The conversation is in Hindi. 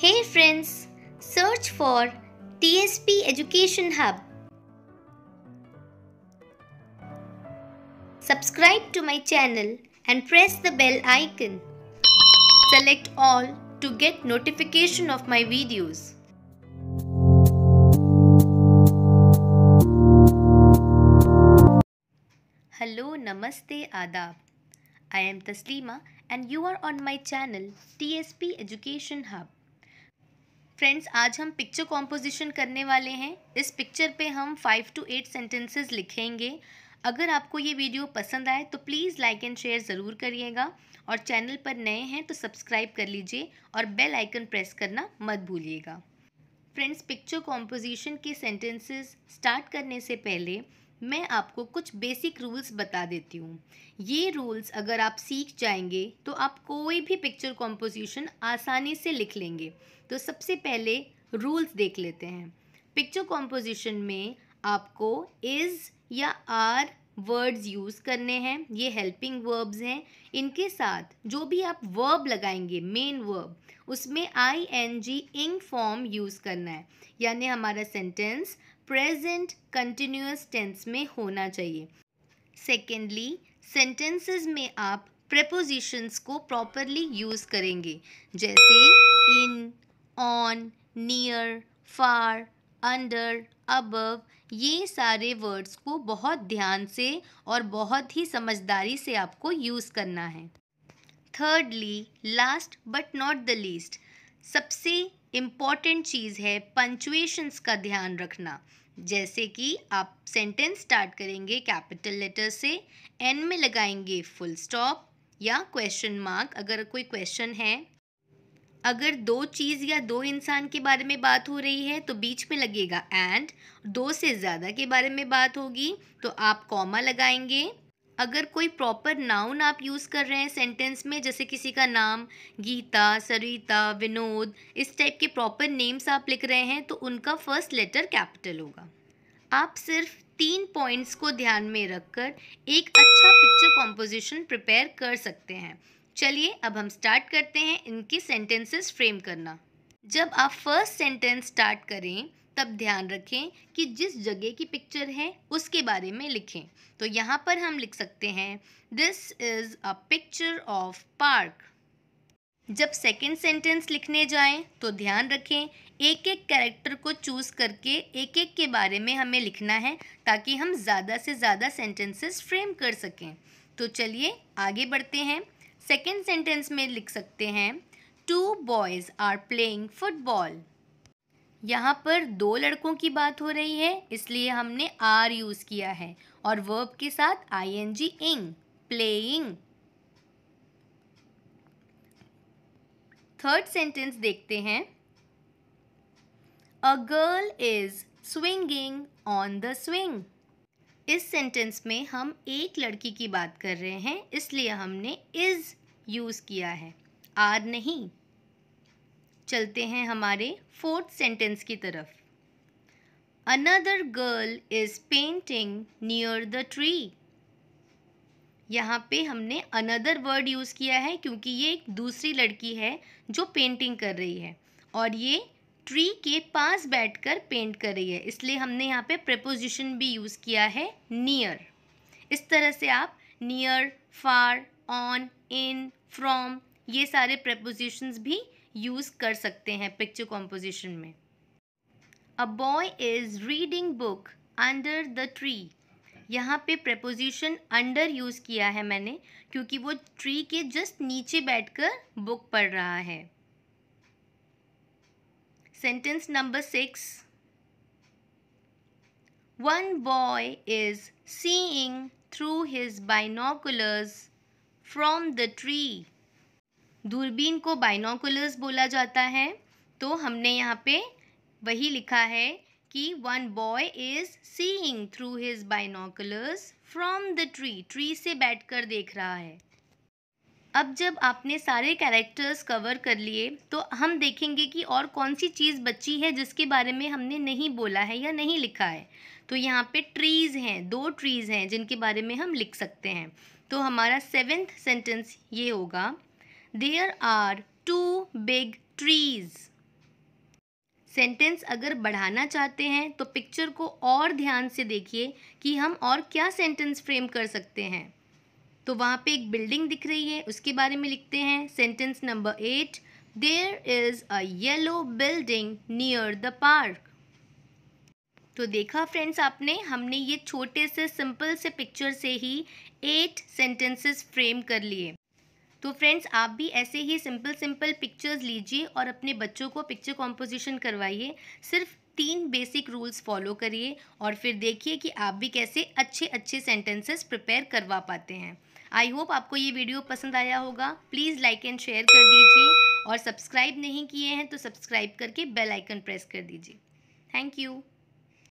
Hey friends, search for TSP Education Hub. Subscribe to my channel and press the bell icon. Select all to get notification of my videos. Hello, Namaste, Adab. I am Taslima and you are on my channel TSP Education Hub. Friends आज हम पिक्चर कॉम्पोजिशन करने वाले हैं इस पिक्चर पे हम फाइव टू एट सेंटेंसेस लिखेंगे अगर आपको ये वीडियो पसंद आए तो प्लीज़ लाइक एंड शेयर ज़रूर करिएगा और चैनल पर नए हैं तो सब्सक्राइब कर लीजिए और बेल आइकन प्रेस करना मत भूलिएगा फ्रेंड्स पिक्चर कॉम्पोजिशन के सेंटेंसेस स्टार्ट करने से पहले मैं आपको कुछ बेसिक रूल्स बता देती हूँ ये रूल्स अगर आप सीख जाएंगे तो आप कोई भी पिक्चर कॉम्पोजिशन आसानी से लिख लेंगे तो सबसे पहले रूल्स देख लेते हैं पिक्चर कॉम्पोजिशन में आपको इज़ या आर वर्ड्स यूज़ करने हैं ये हेल्पिंग वर्ब्स हैं इनके साथ जो भी आप वर्ब लगाएंगे मेन वर्ब उसमें आई एन जी इंग फॉर्म यूज़ करना है यानी हमारा सेंटेंस प्रेजेंट कंटिन्यूस टेंस में होना चाहिए सेकेंडली सेंटेंसेस में आप प्रपोजिशंस को प्रॉपरली यूज़ करेंगे जैसे in on near far under above ये सारे वर्ड्स को बहुत ध्यान से और बहुत ही समझदारी से आपको यूज़ करना है thirdly last but not the least सबसे इम्पॉर्टेंट चीज़ है पंचुएशंस का ध्यान रखना जैसे कि आप सेंटेंस स्टार्ट करेंगे कैपिटल लेटर से एंड में लगाएंगे फुल स्टॉप या क्वेश्चन मार्क अगर कोई क्वेश्चन है अगर दो चीज़ या दो इंसान के बारे में बात हो रही है तो बीच में लगेगा एंड दो से ज़्यादा के बारे में बात होगी तो आप कॉमा लगाएंगे अगर कोई प्रॉपर नाउन आप यूज़ कर रहे हैं सेंटेंस में जैसे किसी का नाम गीता सरिता विनोद इस टाइप के प्रॉपर नेम्स आप लिख रहे हैं तो उनका फर्स्ट लेटर कैपिटल होगा आप सिर्फ तीन पॉइंट्स को ध्यान में रखकर एक अच्छा पिक्चर कॉम्पोजिशन प्रिपेयर कर सकते हैं चलिए अब हम स्टार्ट करते हैं इनके सेंटेंसेस फ्रेम करना जब आप फर्स्ट सेंटेंस स्टार्ट करें तब ध्यान रखें कि जिस जगह की पिक्चर है उसके बारे में लिखें तो यहाँ पर हम लिख सकते हैं this is a picture of park जब सेकेंड सेंटेंस लिखने जाएं तो ध्यान रखें एक एक कैरेक्टर को चूज़ करके एक एक के बारे में हमें लिखना है ताकि हम ज़्यादा से ज़्यादा सेंटेंसेस फ्रेम कर सकें तो चलिए आगे बढ़ते हैं सेकेंड सेंटेंस में लिख सकते हैं two boys are playing football यहाँ पर दो लड़कों की बात हो रही है इसलिए हमने आर यूज़ किया है और वर्ब के साथ आई एन जी इंग प्लेइंग थर्ड सेंटेंस देखते हैं a girl is swinging on the swing इस सेंटेंस में हम एक लड़की की बात कर रहे हैं इसलिए हमने इज़ यूज़ किया है आर नहीं चलते हैं हमारे फोर्थ सेंटेंस की तरफ another girl is painting near the tree यहाँ पे हमने अनदर वर्ड यूज़ किया है क्योंकि ये एक दूसरी लड़की है जो पेंटिंग कर रही है और ये ट्री के पास बैठकर पेंट कर रही है इसलिए हमने यहाँ पे प्रपोजिशन भी यूज़ किया है नियर इस तरह से आप near far on in from ये सारे प्रपोजिशंस भी यूज़ कर सकते हैं पिक्चर कॉम्पोजिशन में a boy is reading book under the tree यहाँ पे प्रपोजिशन अंडर यूज़ किया है मैंने क्योंकि वो ट्री के जस्ट नीचे बैठकर बुक पढ़ रहा है sentence number six one boy is seeing through his binoculars from the tree दूरबीन को बाइनोकुलर्स बोला जाता है तो हमने यहाँ पे वही लिखा है कि one boy is seeing through his binoculars from the tree tree से बैठकर देख रहा है अब जब आपने सारे कैरेक्टर्स कवर कर लिए तो हम देखेंगे कि और कौन सी चीज़ बची है जिसके बारे में हमने नहीं बोला है या नहीं लिखा है तो यहाँ पे ट्रीज़ हैं दो ट्रीज़ हैं जिनके बारे में हम लिख सकते हैं तो हमारा सेवेंथ सेंटेंस ये होगा there are two big trees sentence अगर बढ़ाना चाहते हैं तो पिक्चर को और ध्यान से देखिए कि हम और क्या सेंटेंस फ्रेम कर सकते हैं तो वहाँ पे एक बिल्डिंग दिख रही है उसके बारे में लिखते हैं sentence number eight there is a yellow building near the park तो देखा फ्रेंड्स आपने हमने ये छोटे से सिंपल से पिक्चर से ही एट सेंटेंसेस फ्रेम कर लिए तो फ्रेंड्स आप भी ऐसे ही सिंपल सिंपल पिक्चर्स लीजिए और अपने बच्चों को पिक्चर कॉम्पोजिशन करवाइए सिर्फ तीन बेसिक रूल्स फॉलो करिए और फिर देखिए कि आप भी कैसे अच्छे अच्छे सेंटेंसेस प्रिपेयर करवा पाते हैं आई होप आपको ये वीडियो पसंद आया होगा प्लीज़ लाइक एंड शेयर कर दीजिए और सब्सक्राइब नहीं किए हैं तो सब्सक्राइब करके बेल आइकन प्रेस कर दीजिए थैंक यू